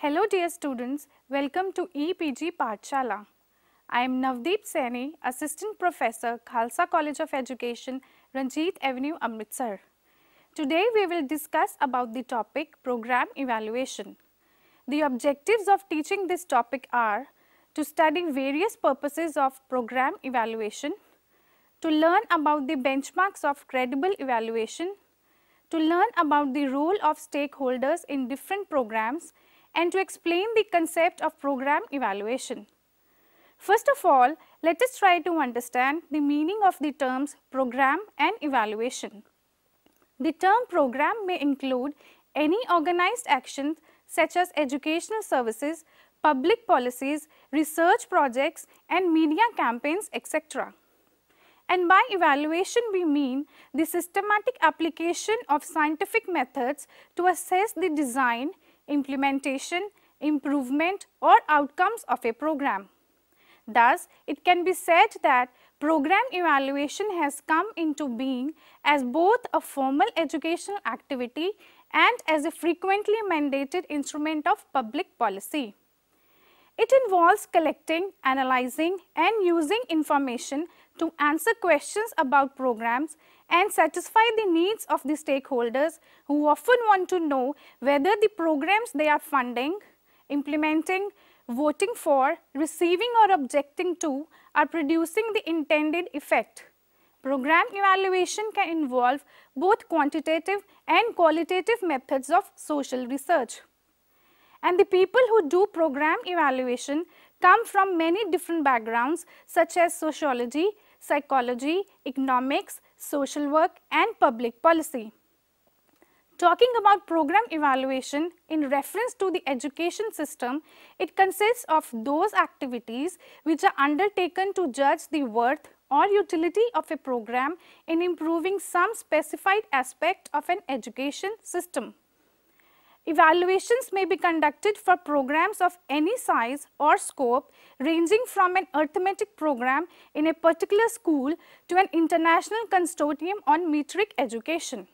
Hello dear students, welcome to EPG Patshala. I am Navdeep Saini, Assistant Professor, Khalsa College of Education, Ranjit Avenue, Amritsar. Today we will discuss about the topic Program Evaluation. The objectives of teaching this topic are to study various purposes of program evaluation, to learn about the benchmarks of credible evaluation, to learn about the role of stakeholders in different programs and to explain the concept of program evaluation. First of all, let us try to understand the meaning of the terms program and evaluation. The term program may include any organized actions such as educational services, public policies, research projects and media campaigns etc. And by evaluation we mean the systematic application of scientific methods to assess the design, implementation, improvement or outcomes of a program. Thus, it can be said that program evaluation has come into being as both a formal educational activity and as a frequently mandated instrument of public policy. It involves collecting, analyzing and using information to answer questions about programs and satisfy the needs of the stakeholders who often want to know whether the programs they are funding, implementing, voting for, receiving or objecting to are producing the intended effect. Program evaluation can involve both quantitative and qualitative methods of social research. And the people who do program evaluation come from many different backgrounds such as sociology, psychology, economics, social work and public policy. Talking about program evaluation in reference to the education system, it consists of those activities which are undertaken to judge the worth or utility of a program in improving some specified aspect of an education system. Evaluations may be conducted for programs of any size or scope ranging from an arithmetic program in a particular school to an international consortium on metric education.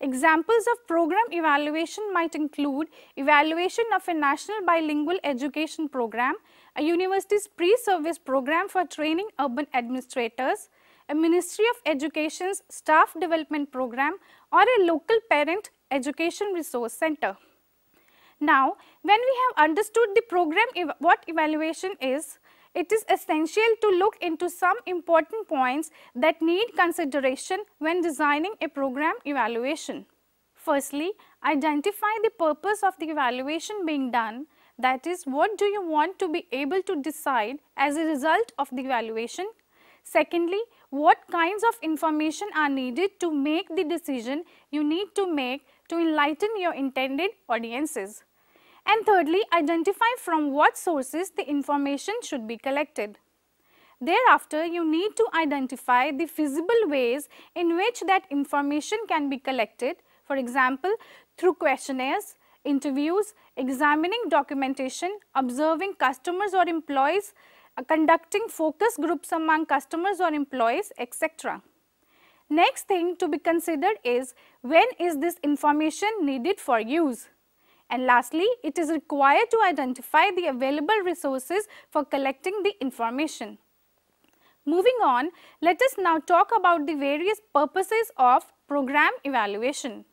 Examples of program evaluation might include evaluation of a national bilingual education program, a university's pre-service program for training urban administrators, a Ministry of Education's staff development program or a local parent Education Resource Center. Now, when we have understood the program ev what evaluation is, it is essential to look into some important points that need consideration when designing a program evaluation. Firstly, identify the purpose of the evaluation being done that is what do you want to be able to decide as a result of the evaluation. Secondly, what kinds of information are needed to make the decision you need to make to enlighten your intended audiences. And thirdly, identify from what sources the information should be collected. Thereafter, you need to identify the feasible ways in which that information can be collected, for example, through questionnaires, interviews, examining documentation, observing customers or employees, uh, conducting focus groups among customers or employees, etc. Next thing to be considered is when is this information needed for use? And lastly, it is required to identify the available resources for collecting the information. Moving on, let us now talk about the various purposes of program evaluation.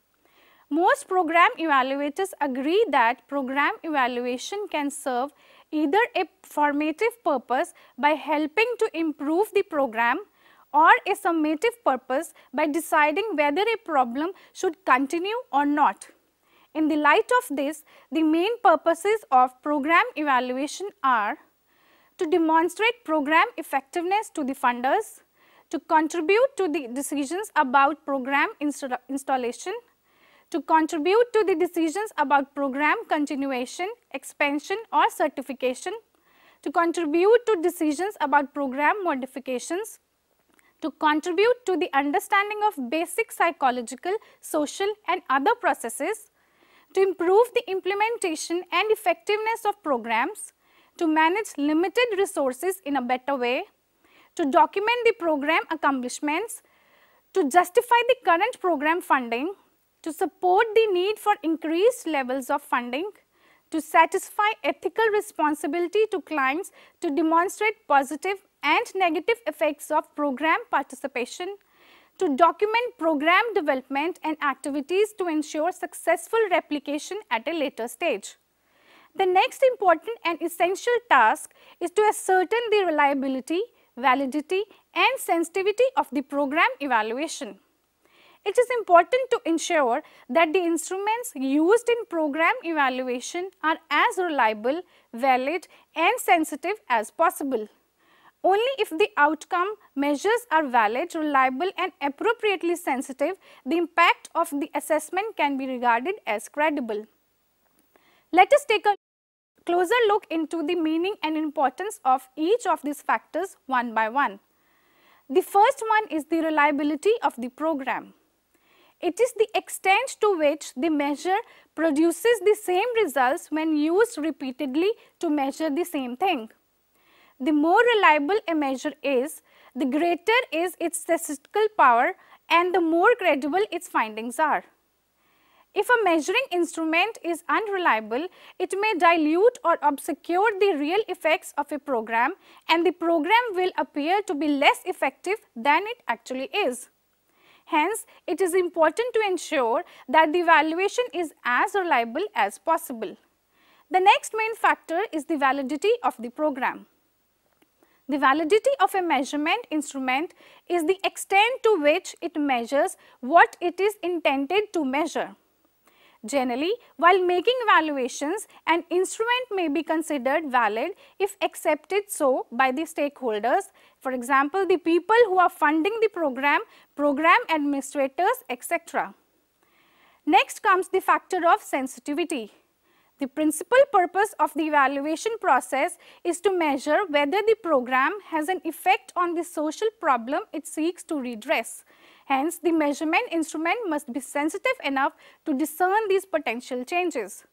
Most program evaluators agree that program evaluation can serve either a formative purpose by helping to improve the program or a summative purpose by deciding whether a problem should continue or not. In the light of this, the main purposes of program evaluation are to demonstrate program effectiveness to the funders, to contribute to the decisions about program insta installation, to contribute to the decisions about program continuation, expansion or certification, to contribute to decisions about program modifications, to contribute to the understanding of basic psychological, social and other processes, to improve the implementation and effectiveness of programs, to manage limited resources in a better way, to document the program accomplishments, to justify the current program funding, to support the need for increased levels of funding, to satisfy ethical responsibility to clients to demonstrate positive and negative effects of program participation, to document program development and activities to ensure successful replication at a later stage. The next important and essential task is to ascertain the reliability, validity and sensitivity of the program evaluation. It is important to ensure that the instruments used in program evaluation are as reliable, valid and sensitive as possible. Only if the outcome measures are valid, reliable and appropriately sensitive, the impact of the assessment can be regarded as credible. Let us take a closer look into the meaning and importance of each of these factors one by one. The first one is the reliability of the program. It is the extent to which the measure produces the same results when used repeatedly to measure the same thing. The more reliable a measure is, the greater is its statistical power and the more credible its findings are. If a measuring instrument is unreliable, it may dilute or obscure the real effects of a program and the program will appear to be less effective than it actually is. Hence, it is important to ensure that the valuation is as reliable as possible. The next main factor is the validity of the program. The validity of a measurement instrument is the extent to which it measures what it is intended to measure. Generally, while making valuations, an instrument may be considered valid if accepted so by the stakeholders. For example, the people who are funding the program, program administrators, etc. Next comes the factor of sensitivity. The principal purpose of the evaluation process is to measure whether the program has an effect on the social problem it seeks to redress. Hence, the measurement instrument must be sensitive enough to discern these potential changes.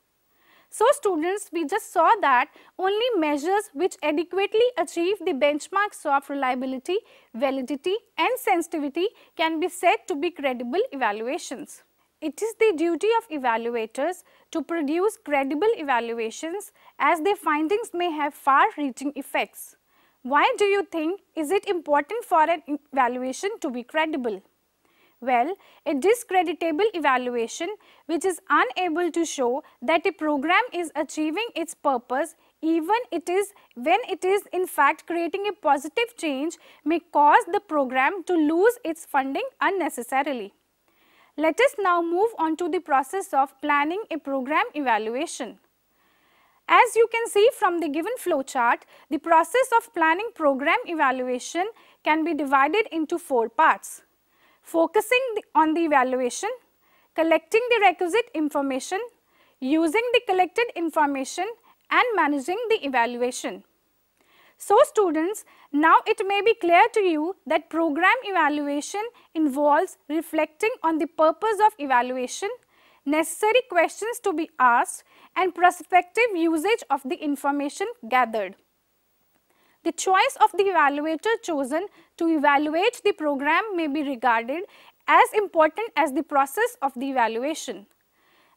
So students, we just saw that only measures which adequately achieve the benchmarks of reliability, validity and sensitivity can be said to be credible evaluations. It is the duty of evaluators to produce credible evaluations as their findings may have far-reaching effects. Why do you think is it important for an evaluation to be credible? Well, a discreditable evaluation which is unable to show that a program is achieving its purpose even it is when it is in fact creating a positive change may cause the program to lose its funding unnecessarily. Let us now move on to the process of planning a program evaluation. As you can see from the given flowchart, the process of planning program evaluation can be divided into four parts focusing on the evaluation, collecting the requisite information, using the collected information and managing the evaluation. So, students, now it may be clear to you that program evaluation involves reflecting on the purpose of evaluation, necessary questions to be asked and prospective usage of the information gathered. The choice of the evaluator chosen to evaluate the program may be regarded as important as the process of the evaluation.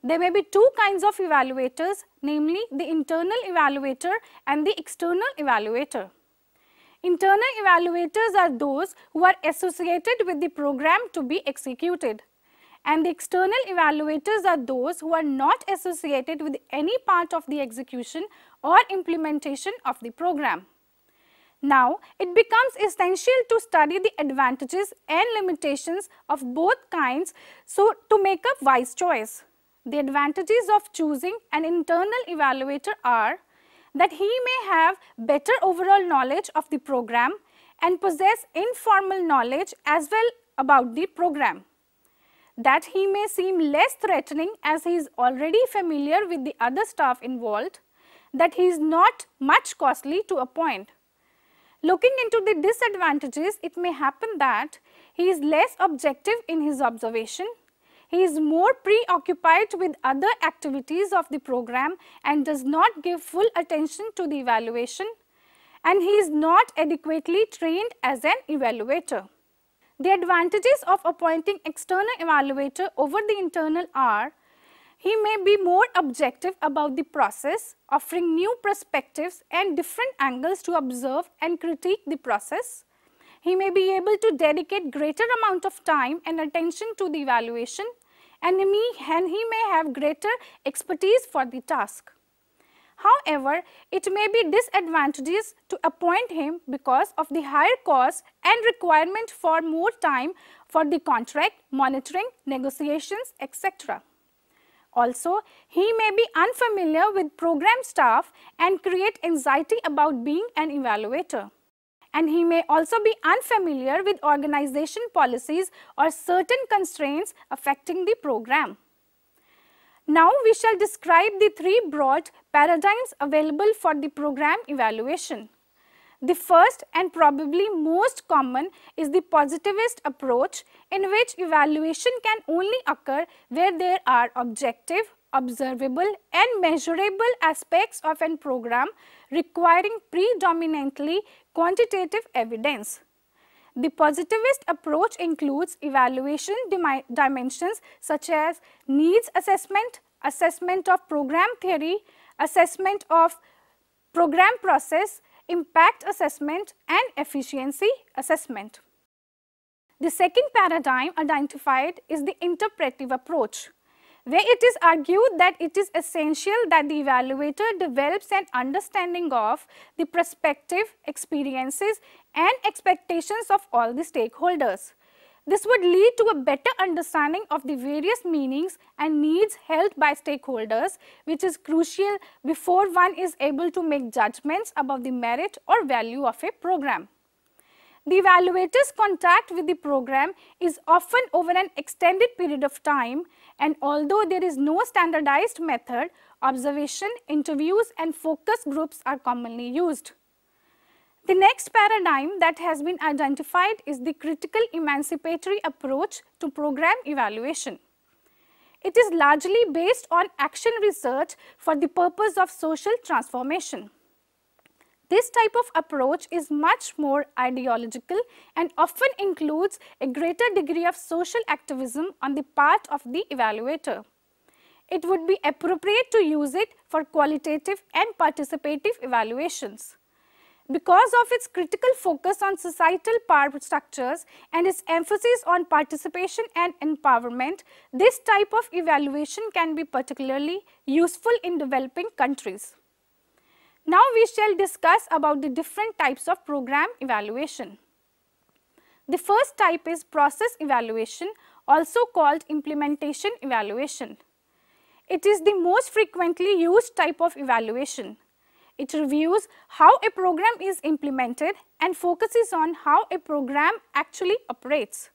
There may be two kinds of evaluators, namely the internal evaluator and the external evaluator. Internal evaluators are those who are associated with the program to be executed and the external evaluators are those who are not associated with any part of the execution or implementation of the program. Now, it becomes essential to study the advantages and limitations of both kinds so to make a wise choice. The advantages of choosing an internal evaluator are that he may have better overall knowledge of the program and possess informal knowledge as well about the program. That he may seem less threatening as he is already familiar with the other staff involved. That he is not much costly to appoint. Looking into the disadvantages, it may happen that he is less objective in his observation, he is more preoccupied with other activities of the program and does not give full attention to the evaluation and he is not adequately trained as an evaluator. The advantages of appointing external evaluator over the internal are he may be more objective about the process, offering new perspectives and different angles to observe and critique the process. He may be able to dedicate greater amount of time and attention to the evaluation and he, may have greater expertise for the task. However, it may be disadvantages to appoint him because of the higher cost and requirement for more time for the contract, monitoring, negotiations, etc. Also, he may be unfamiliar with program staff and create anxiety about being an evaluator. And he may also be unfamiliar with organization policies or certain constraints affecting the program. Now, we shall describe the three broad paradigms available for the program evaluation. The first and probably most common is the positivist approach in which evaluation can only occur where there are objective, observable and measurable aspects of an program requiring predominantly quantitative evidence. The positivist approach includes evaluation dimensions such as needs assessment, assessment of program theory, assessment of program process impact assessment and efficiency assessment. The second paradigm identified is the interpretive approach, where it is argued that it is essential that the evaluator develops an understanding of the perspective, experiences and expectations of all the stakeholders. This would lead to a better understanding of the various meanings and needs held by stakeholders, which is crucial before one is able to make judgments about the merit or value of a program. The evaluator's contact with the program is often over an extended period of time and although there is no standardized method, observation, interviews and focus groups are commonly used. The next paradigm that has been identified is the critical emancipatory approach to program evaluation. It is largely based on action research for the purpose of social transformation. This type of approach is much more ideological and often includes a greater degree of social activism on the part of the evaluator. It would be appropriate to use it for qualitative and participative evaluations because of its critical focus on societal power structures and its emphasis on participation and empowerment, this type of evaluation can be particularly useful in developing countries. Now we shall discuss about the different types of program evaluation. The first type is process evaluation also called implementation evaluation. It is the most frequently used type of evaluation. It reviews how a program is implemented and focuses on how a program actually operates.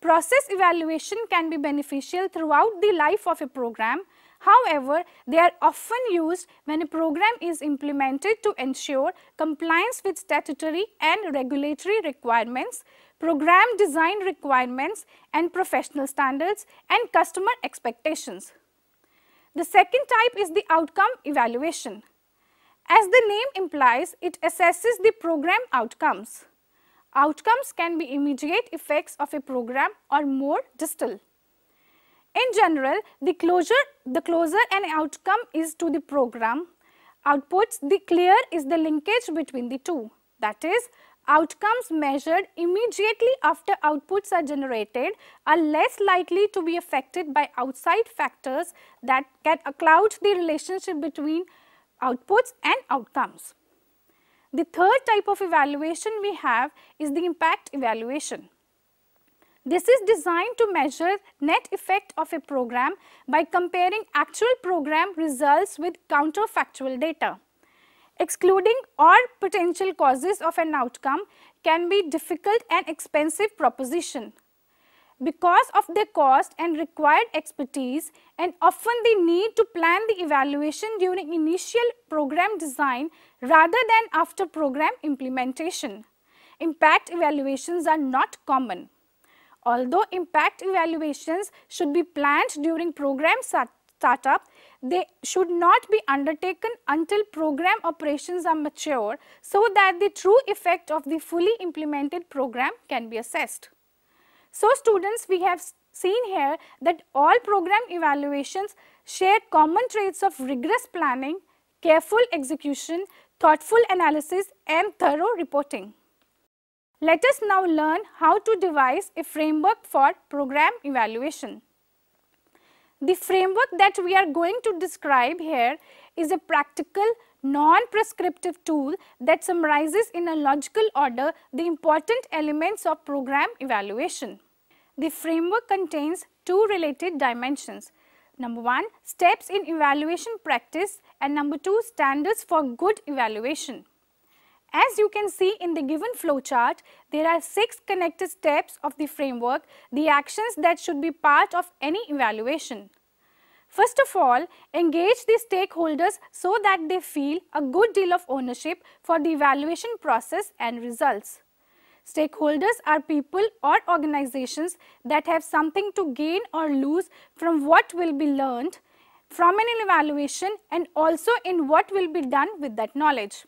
Process evaluation can be beneficial throughout the life of a program. However, they are often used when a program is implemented to ensure compliance with statutory and regulatory requirements, program design requirements and professional standards and customer expectations. The second type is the outcome evaluation. As the name implies, it assesses the program outcomes. Outcomes can be immediate effects of a program or more distal. In general, the closure, the closer an outcome is to the program outputs, the clearer is the linkage between the two. That is, outcomes measured immediately after outputs are generated are less likely to be affected by outside factors that can cloud the relationship between outputs and outcomes. The third type of evaluation we have is the impact evaluation. This is designed to measure net effect of a program by comparing actual program results with counterfactual data. Excluding all potential causes of an outcome can be difficult and expensive proposition because of their cost and required expertise and often they need to plan the evaluation during initial program design rather than after program implementation. Impact evaluations are not common. Although impact evaluations should be planned during program startup, they should not be undertaken until program operations are mature so that the true effect of the fully implemented program can be assessed. So, students we have seen here that all program evaluations share common traits of rigorous planning, careful execution, thoughtful analysis and thorough reporting. Let us now learn how to devise a framework for program evaluation. The framework that we are going to describe here is a practical non-prescriptive tool that summarizes in a logical order the important elements of program evaluation. The framework contains two related dimensions. Number one, steps in evaluation practice and number two, standards for good evaluation. As you can see in the given flowchart, there are six connected steps of the framework, the actions that should be part of any evaluation. First of all, engage the stakeholders so that they feel a good deal of ownership for the evaluation process and results. Stakeholders are people or organizations that have something to gain or lose from what will be learned from an evaluation and also in what will be done with that knowledge.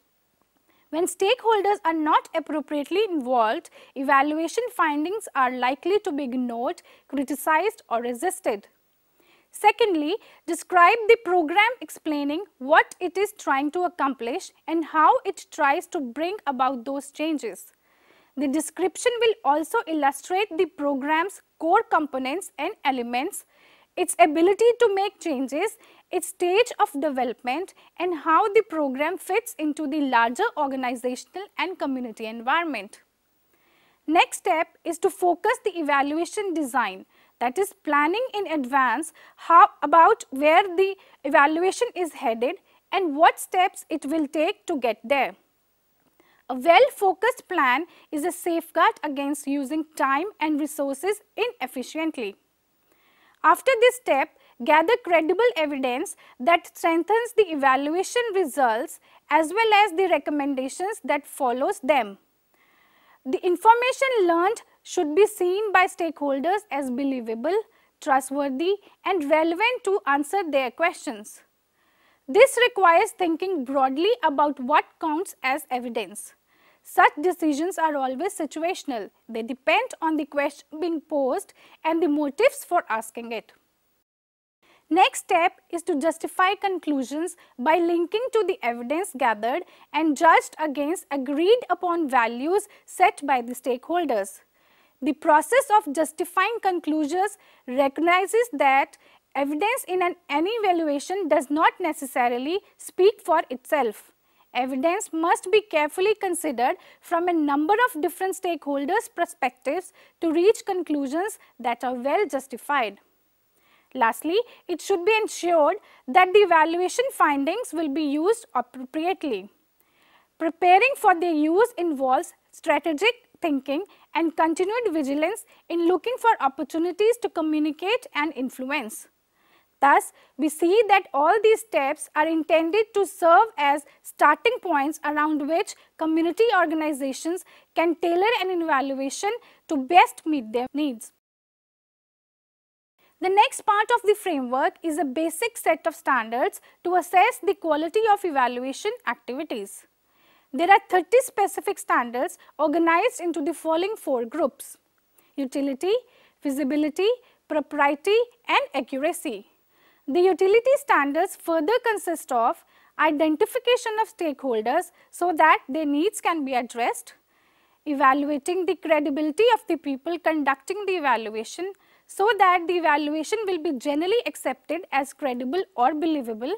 When stakeholders are not appropriately involved, evaluation findings are likely to be ignored, criticized or resisted. Secondly, describe the program explaining what it is trying to accomplish and how it tries to bring about those changes. The description will also illustrate the program's core components and elements, its ability to make changes, its stage of development and how the program fits into the larger organizational and community environment. Next step is to focus the evaluation design that is planning in advance how about where the evaluation is headed and what steps it will take to get there. A well-focused plan is a safeguard against using time and resources inefficiently. After this step, gather credible evidence that strengthens the evaluation results as well as the recommendations that follows them. The information learned should be seen by stakeholders as believable, trustworthy and relevant to answer their questions. This requires thinking broadly about what counts as evidence. Such decisions are always situational. They depend on the question being posed and the motives for asking it. Next step is to justify conclusions by linking to the evidence gathered and judged against agreed upon values set by the stakeholders. The process of justifying conclusions recognizes that evidence in an any evaluation does not necessarily speak for itself. Evidence must be carefully considered from a number of different stakeholders' perspectives to reach conclusions that are well justified. Lastly, it should be ensured that the evaluation findings will be used appropriately. Preparing for their use involves strategic thinking and continued vigilance in looking for opportunities to communicate and influence. Thus, we see that all these steps are intended to serve as starting points around which community organizations can tailor an evaluation to best meet their needs. The next part of the framework is a basic set of standards to assess the quality of evaluation activities. There are 30 specific standards organized into the following four groups, utility, feasibility, propriety and accuracy. The utility standards further consist of identification of stakeholders so that their needs can be addressed, evaluating the credibility of the people conducting the evaluation so that the evaluation will be generally accepted as credible or believable,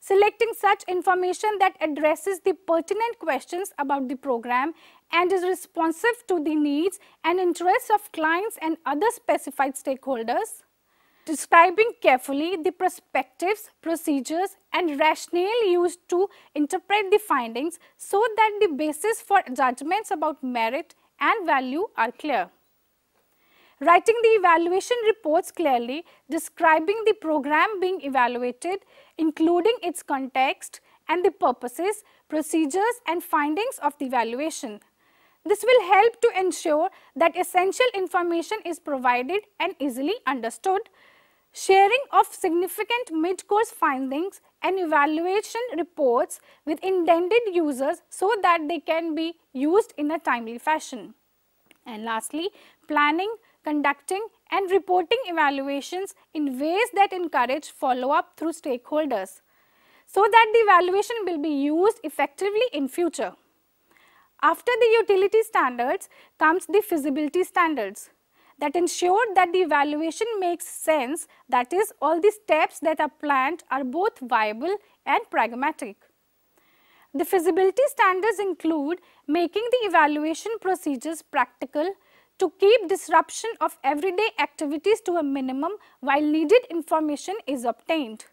selecting such information that addresses the pertinent questions about the program and is responsive to the needs and interests of clients and other specified stakeholders, describing carefully the perspectives, procedures and rationale used to interpret the findings so that the basis for judgments about merit and value are clear. Writing the evaluation reports clearly, describing the program being evaluated, including its context and the purposes, procedures and findings of the evaluation. This will help to ensure that essential information is provided and easily understood, sharing of significant mid-course findings and evaluation reports with intended users so that they can be used in a timely fashion. And lastly, planning, conducting and reporting evaluations in ways that encourage follow-up through stakeholders so that the evaluation will be used effectively in future. After the utility standards comes the feasibility standards that ensure that the evaluation makes sense that is all the steps that are planned are both viable and pragmatic. The feasibility standards include making the evaluation procedures practical to keep disruption of everyday activities to a minimum while needed information is obtained.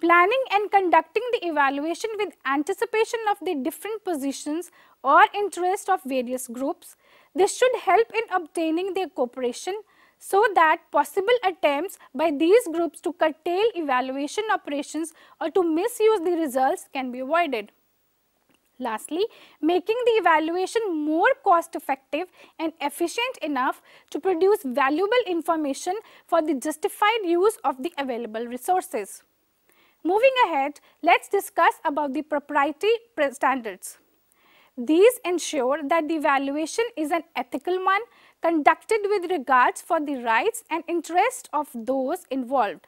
Planning and conducting the evaluation with anticipation of the different positions or interest of various groups this should help in obtaining their cooperation so that possible attempts by these groups to curtail evaluation operations or to misuse the results can be avoided. Lastly, making the evaluation more cost effective and efficient enough to produce valuable information for the justified use of the available resources. Moving ahead, let's discuss about the propriety standards. These ensure that the valuation is an ethical one conducted with regards for the rights and interests of those involved.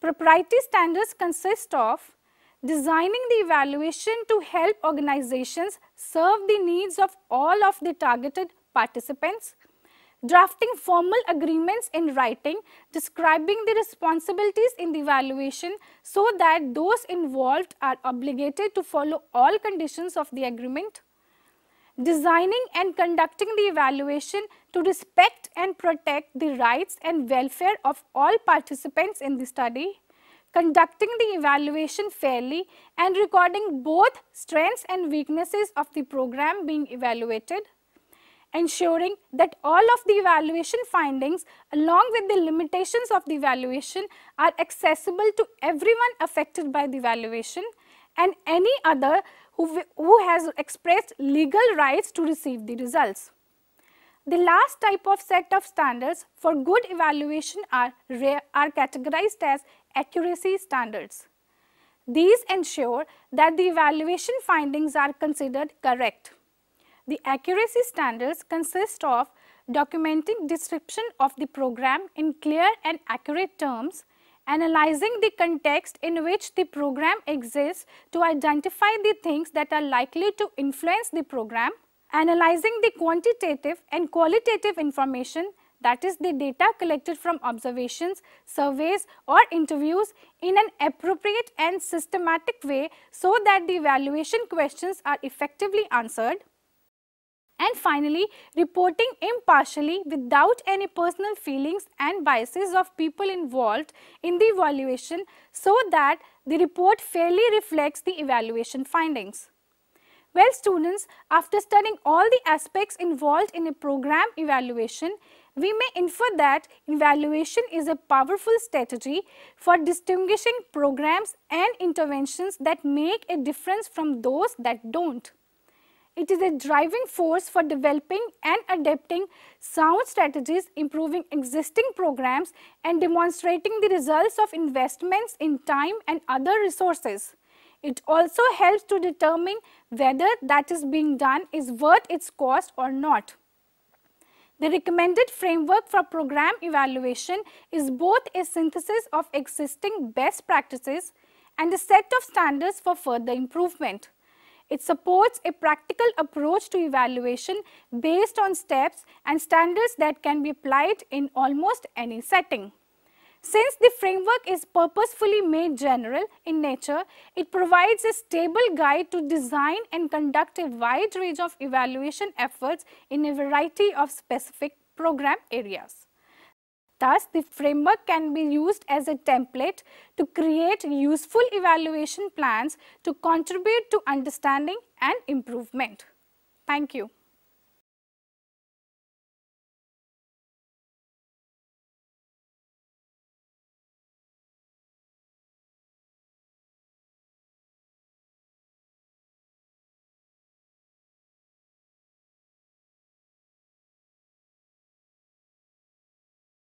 Propriety standards consist of designing the evaluation to help organizations serve the needs of all of the targeted participants, drafting formal agreements in writing, describing the responsibilities in the valuation so that those involved are obligated to follow all conditions of the agreement, designing and conducting the evaluation to respect and protect the rights and welfare of all participants in the study, conducting the evaluation fairly and recording both strengths and weaknesses of the program being evaluated, ensuring that all of the evaluation findings along with the limitations of the evaluation are accessible to everyone affected by the evaluation and any other who, who has expressed legal rights to receive the results. The last type of set of standards for good evaluation are, are categorized as accuracy standards. These ensure that the evaluation findings are considered correct. The accuracy standards consist of documenting description of the program in clear and accurate terms, analyzing the context in which the program exists to identify the things that are likely to influence the program, analyzing the quantitative and qualitative information that is the data collected from observations, surveys or interviews in an appropriate and systematic way so that the evaluation questions are effectively answered and finally, reporting impartially without any personal feelings and biases of people involved in the evaluation so that the report fairly reflects the evaluation findings. Well students, after studying all the aspects involved in a program evaluation, we may infer that evaluation is a powerful strategy for distinguishing programs and interventions that make a difference from those that don't. It is a driving force for developing and adapting sound strategies, improving existing programs and demonstrating the results of investments in time and other resources. It also helps to determine whether that is being done is worth its cost or not. The recommended framework for program evaluation is both a synthesis of existing best practices and a set of standards for further improvement. It supports a practical approach to evaluation based on steps and standards that can be applied in almost any setting. Since the framework is purposefully made general in nature, it provides a stable guide to design and conduct a wide range of evaluation efforts in a variety of specific program areas. Thus, the framework can be used as a template to create useful evaluation plans to contribute to understanding and improvement. Thank you.